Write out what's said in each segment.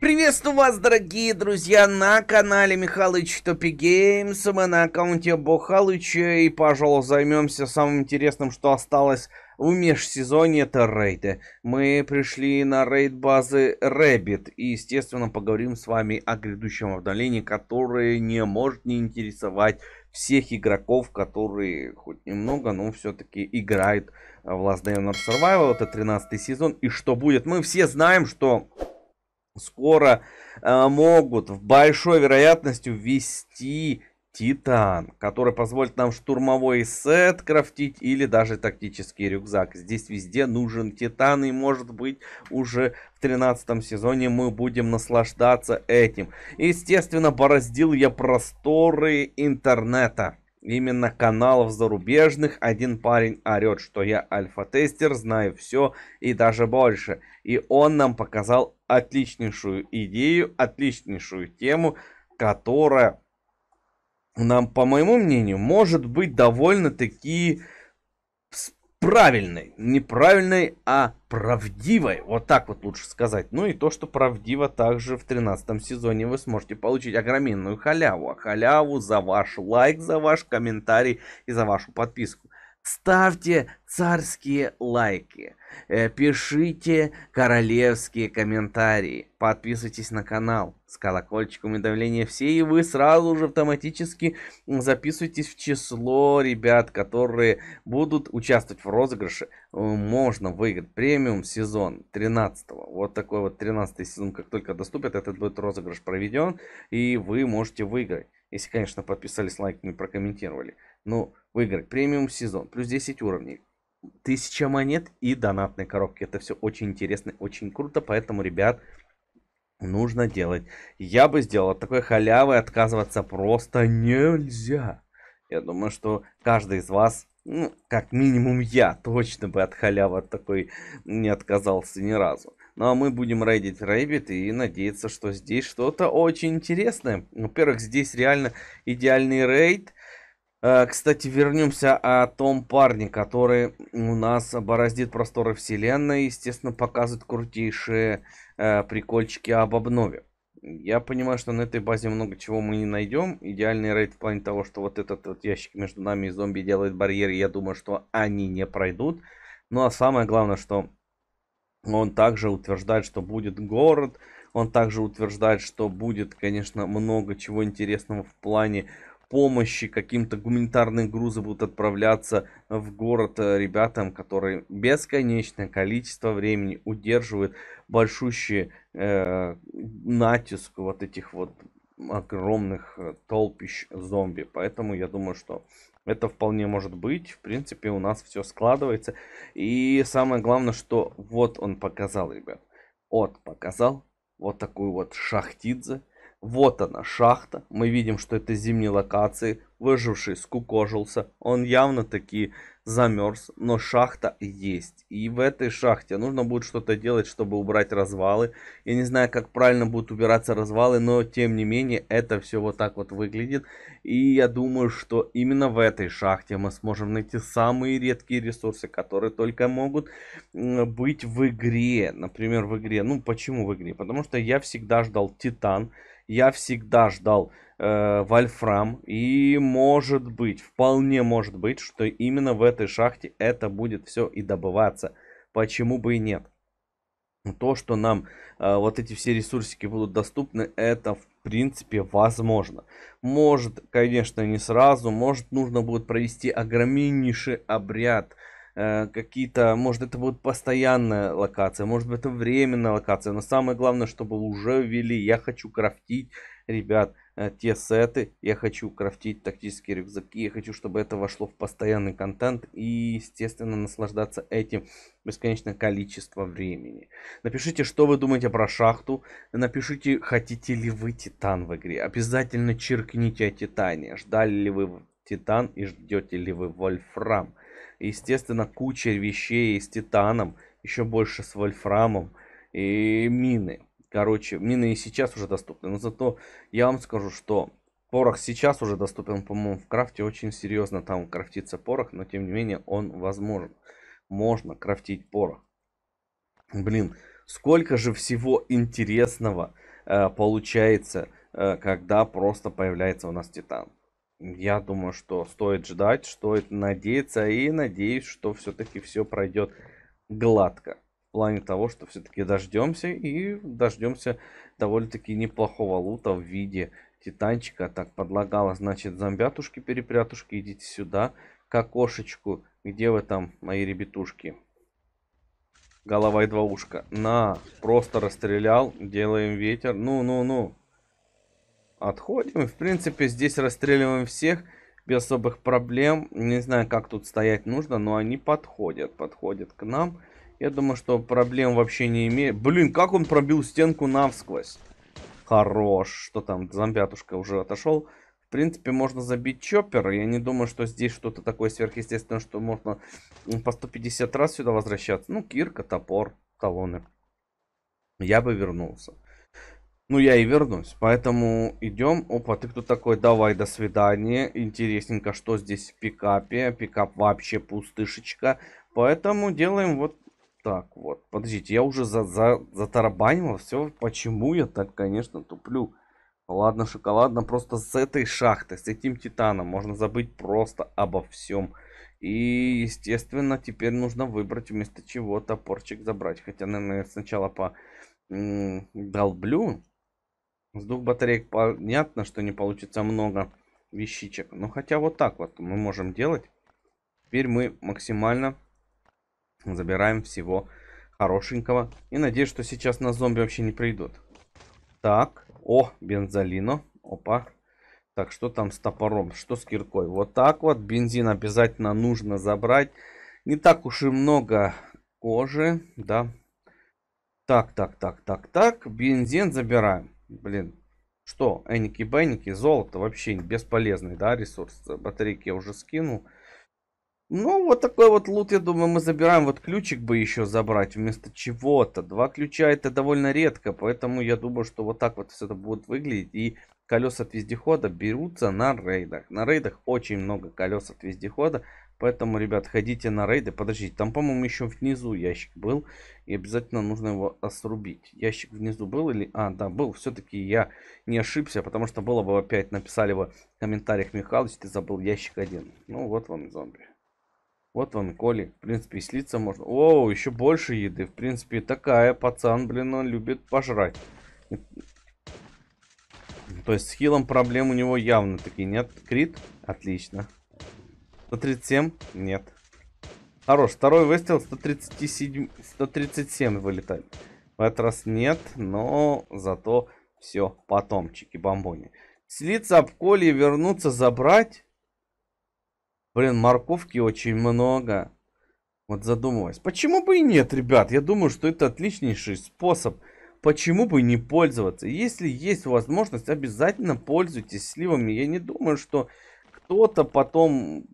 Приветствую вас, дорогие друзья, на канале Михалыч Топи Геймс, мы на аккаунте Бухалыча и, пожалуй, займемся самым интересным, что осталось в межсезонье, это рейды. Мы пришли на рейд базы Рэббит и, естественно, поговорим с вами о грядущем обновлении, которое не может не интересовать всех игроков, которые хоть немного, но все-таки играют в Last Day of Survival, это 13 сезон. И что будет? Мы все знаем, что скоро э, могут в большой вероятностью ввести Титан, который позволит нам штурмовой сет крафтить или даже тактический рюкзак. Здесь везде нужен Титан и может быть уже в 13 сезоне мы будем наслаждаться этим. Естественно, бороздил я просторы интернета именно каналов зарубежных. Один парень орет, что я альфа-тестер, знаю все и даже больше. И он нам показал отличнейшую идею, отличнейшую тему, которая нам, по моему мнению, может быть довольно-таки правильной. Не правильной, а правдивой. Вот так вот лучше сказать. Ну и то, что правдиво также в 13 сезоне вы сможете получить огроменную халяву. А халяву за ваш лайк, за ваш комментарий и за вашу подписку ставьте царские лайки, э, пишите королевские комментарии, подписывайтесь на канал с колокольчиком и давление все, и вы сразу же автоматически записываетесь в число ребят, которые будут участвовать в розыгрыше. Э, можно выиграть премиум сезон 13 Вот такой вот 13 сезон, как только доступит, этот будет розыгрыш проведен, и вы можете выиграть. Если, конечно, подписались, лайками, прокомментировали. Ну, выиграть. Премиум сезон, плюс 10 уровней, 1000 монет и донатные коробки. Это все очень интересно, очень круто, поэтому, ребят, нужно делать. Я бы сделал от такой халявы, отказываться просто нельзя. Я думаю, что каждый из вас, ну, как минимум я, точно бы от халявы от такой не отказался ни разу. Ну а мы будем рейдить Рэббит и надеяться, что здесь что-то очень интересное. Во-первых, здесь реально идеальный рейд. Э, кстати, вернемся о том парне, который у нас бороздит просторы вселенной. Естественно, показывает крутейшие э, прикольчики об обнове. Я понимаю, что на этой базе много чего мы не найдем. Идеальный рейд в плане того, что вот этот вот ящик между нами и зомби делает барьер. Я думаю, что они не пройдут. Ну а самое главное, что он также утверждает, что будет город. Он также утверждает, что будет, конечно, много чего интересного в плане помощи, каким-то гуманитарные грузы будут отправляться в город э, ребятам, которые бесконечное количество времени удерживают большущий э, натиск вот этих вот огромных э, толпищ зомби. Поэтому я думаю, что это вполне может быть. В принципе, у нас все складывается. И самое главное, что вот он показал, ребят. Вот показал вот такую вот шахтидзе вот она, шахта. Мы видим, что это зимние локации. Выживший скукожился. Он явно таки замерз. Но шахта есть. И в этой шахте нужно будет что-то делать, чтобы убрать развалы. Я не знаю, как правильно будут убираться развалы, но тем не менее это все вот так вот выглядит. И я думаю, что именно в этой шахте мы сможем найти самые редкие ресурсы, которые только могут быть в игре. Например, в игре. Ну, почему в игре? Потому что я всегда ждал Титан. Я всегда ждал э, вольфрам. И может быть, вполне может быть, что именно в этой шахте это будет все и добываться. Почему бы и нет? То, что нам э, вот эти все ресурсики будут доступны, это в принципе возможно. Может, конечно, не сразу, может нужно будет провести огромнейший обряд Э, какие-то, может это будет постоянная локация, может это временная локация, но самое главное, чтобы уже ввели, я хочу крафтить, ребят, э, те сеты, я хочу крафтить тактические рюкзаки, я хочу, чтобы это вошло в постоянный контент и, естественно, наслаждаться этим бесконечное количество времени. Напишите, что вы думаете про шахту, напишите, хотите ли вы Титан в игре, обязательно черкните о Титане, ждали ли вы Титан и ждете ли вы Вольфрам. Естественно, куча вещей с титаном, еще больше с вольфрамом и мины. Короче, мины и сейчас уже доступны. Но зато я вам скажу, что порох сейчас уже доступен, по-моему, в крафте. Очень серьезно там крафтится порох, но тем не менее он возможен. Можно крафтить порох. Блин, сколько же всего интересного э, получается, э, когда просто появляется у нас титан я думаю, что стоит ждать, стоит надеяться и надеюсь, что все-таки все пройдет гладко. В плане того, что все-таки дождемся и дождемся довольно-таки неплохого лута в виде титанчика. Так, подлагала, значит, зомбятушки, перепрятушки, идите сюда, к окошечку. Где вы там, мои ребятушки? Голова и два ушка. На, просто расстрелял, делаем ветер. Ну-ну-ну. Отходим. В принципе, здесь расстреливаем всех без особых проблем. Не знаю, как тут стоять нужно, но они подходят. Подходят к нам. Я думаю, что проблем вообще не имеет. Блин, как он пробил стенку навсквозь. Хорош. Что там, зомбятушка уже отошел. В принципе, можно забить чоппер. Я не думаю, что здесь что-то такое сверхъестественное, что можно по 150 раз сюда возвращаться. Ну, кирка, топор, талоны. Я бы вернулся. Ну, я и вернусь. Поэтому идем. Опа, ты кто такой? Давай, до свидания. Интересненько, что здесь в пикапе. Пикап вообще пустышечка. Поэтому делаем вот так вот. Подождите, я уже за за затарабанил все. Почему я так, конечно, туплю? Ладно, шоколадно, просто с этой шахты, с этим титаном можно забыть просто обо всем. И, естественно, теперь нужно выбрать вместо чего топорчик забрать. Хотя, наверное, сначала по долблю с двух батареек понятно, что не получится много вещичек. Но ну, хотя вот так вот мы можем делать. Теперь мы максимально забираем всего хорошенького. И надеюсь, что сейчас на зомби вообще не придут. Так. О, бензолино. Опа. Так, что там с топором? Что с киркой? Вот так вот. Бензин обязательно нужно забрать. Не так уж и много кожи. Да. Так, так, так, так, так. Бензин забираем. Блин, что, эники беники золото вообще бесполезный, да, ресурс. Э, батарейки я уже скинул. Ну, вот такой вот лут, я думаю, мы забираем. Вот ключик бы еще забрать вместо чего-то. Два ключа это довольно редко, поэтому я думаю, что вот так вот все это будет выглядеть. И колеса от вездехода берутся на рейдах. На рейдах очень много колес от вездехода, Поэтому, ребят, ходите на рейды. Подождите, там, по-моему, еще внизу ящик был. И обязательно нужно его отрубить. Ящик внизу был или... А, да, был. Все-таки я не ошибся, потому что было бы опять написали бы в комментариях, Михалыч, ты забыл ящик один. Ну, вот вам зомби. Вот вам и Коли. В принципе, и слиться можно. О, еще больше еды. В принципе, такая пацан, блин, он любит пожрать. То есть с хилом проблем у него явно таки нет. Крит? Отлично. 137? Нет. Хорош. Второй выстрел 137, 137 вылетает. В этот раз нет, но зато все потомчики бомбони. Слиться об коле и вернуться забрать? Блин, морковки очень много. Вот задумываясь. Почему бы и нет, ребят? Я думаю, что это отличнейший способ. Почему бы не пользоваться? Если есть возможность, обязательно пользуйтесь сливами. Я не думаю, что кто-то потом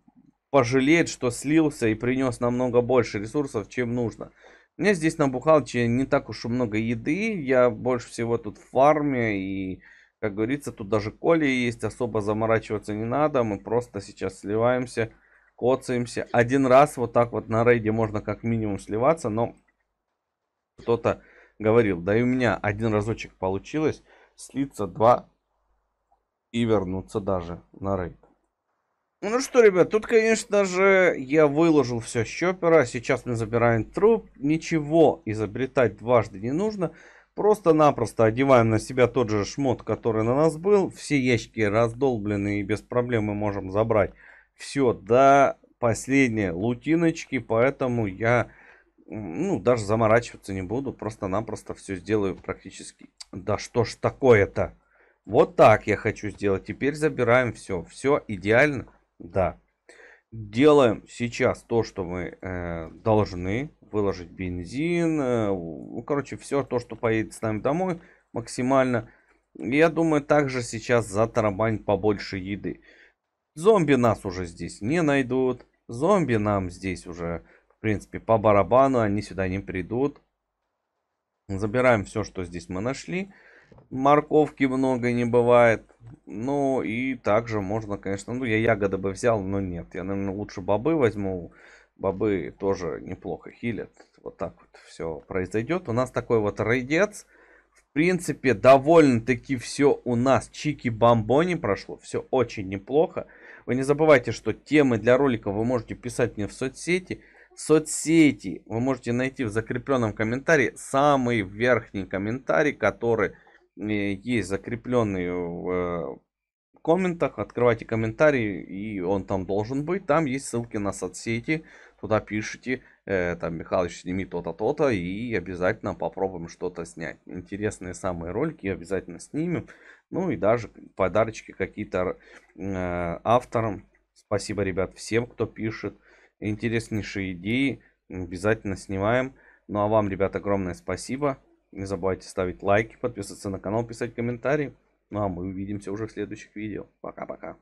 пожалеет, что слился и принес намного больше ресурсов, чем нужно. У меня здесь на Бухалче не так уж и много еды. Я больше всего тут в фарме. И, как говорится, тут даже коли есть. Особо заморачиваться не надо. Мы просто сейчас сливаемся, коцаемся. Один раз вот так вот на рейде можно как минимум сливаться. Но кто-то говорил. Да и у меня один разочек получилось слиться два и вернуться даже на рейд. Ну, ну что, ребят, тут, конечно же, я выложил все с чоппера. Сейчас мы забираем труп. Ничего изобретать дважды не нужно. Просто-напросто одеваем на себя тот же шмот, который на нас был. Все ящики раздолблены и без проблем мы можем забрать все до последней лутиночки. Поэтому я ну, даже заморачиваться не буду. Просто-напросто все сделаю практически. Да что ж такое-то? Вот так я хочу сделать. Теперь забираем все. Все идеально. Да. Делаем сейчас то, что мы э, должны. Выложить бензин. Э, ну, короче, все то, что поедет с нами домой максимально. Я думаю, также сейчас затарабанит побольше еды. Зомби нас уже здесь не найдут. Зомби нам здесь уже, в принципе, по барабану. Они сюда не придут. Забираем все, что здесь мы нашли. Морковки много не бывает. Ну и также можно, конечно, ну я ягоды бы взял, но нет. Я, наверное, лучше бобы возьму. Бобы тоже неплохо хилят. Вот так вот все произойдет. У нас такой вот рейдец. В принципе, довольно-таки все у нас чики-бомбони прошло. Все очень неплохо. Вы не забывайте, что темы для ролика вы можете писать мне в соцсети. Соцсети вы можете найти в закрепленном комментарии. Самый верхний комментарий, который Э, есть закрепленный в э, комментах. Открывайте комментарий, и он там должен быть. Там есть ссылки на соцсети. Туда пишите, э, там, Михалыч, сними то-то, то-то, и обязательно попробуем что-то снять. Интересные самые ролики обязательно снимем. Ну и даже подарочки какие-то авторам. Спасибо, ребят, всем, кто пишет. Интереснейшие идеи обязательно снимаем. Ну а вам, ребят, огромное спасибо. Не забывайте ставить лайки, подписываться на канал, писать комментарии. Ну а мы увидимся уже в следующих видео. Пока-пока.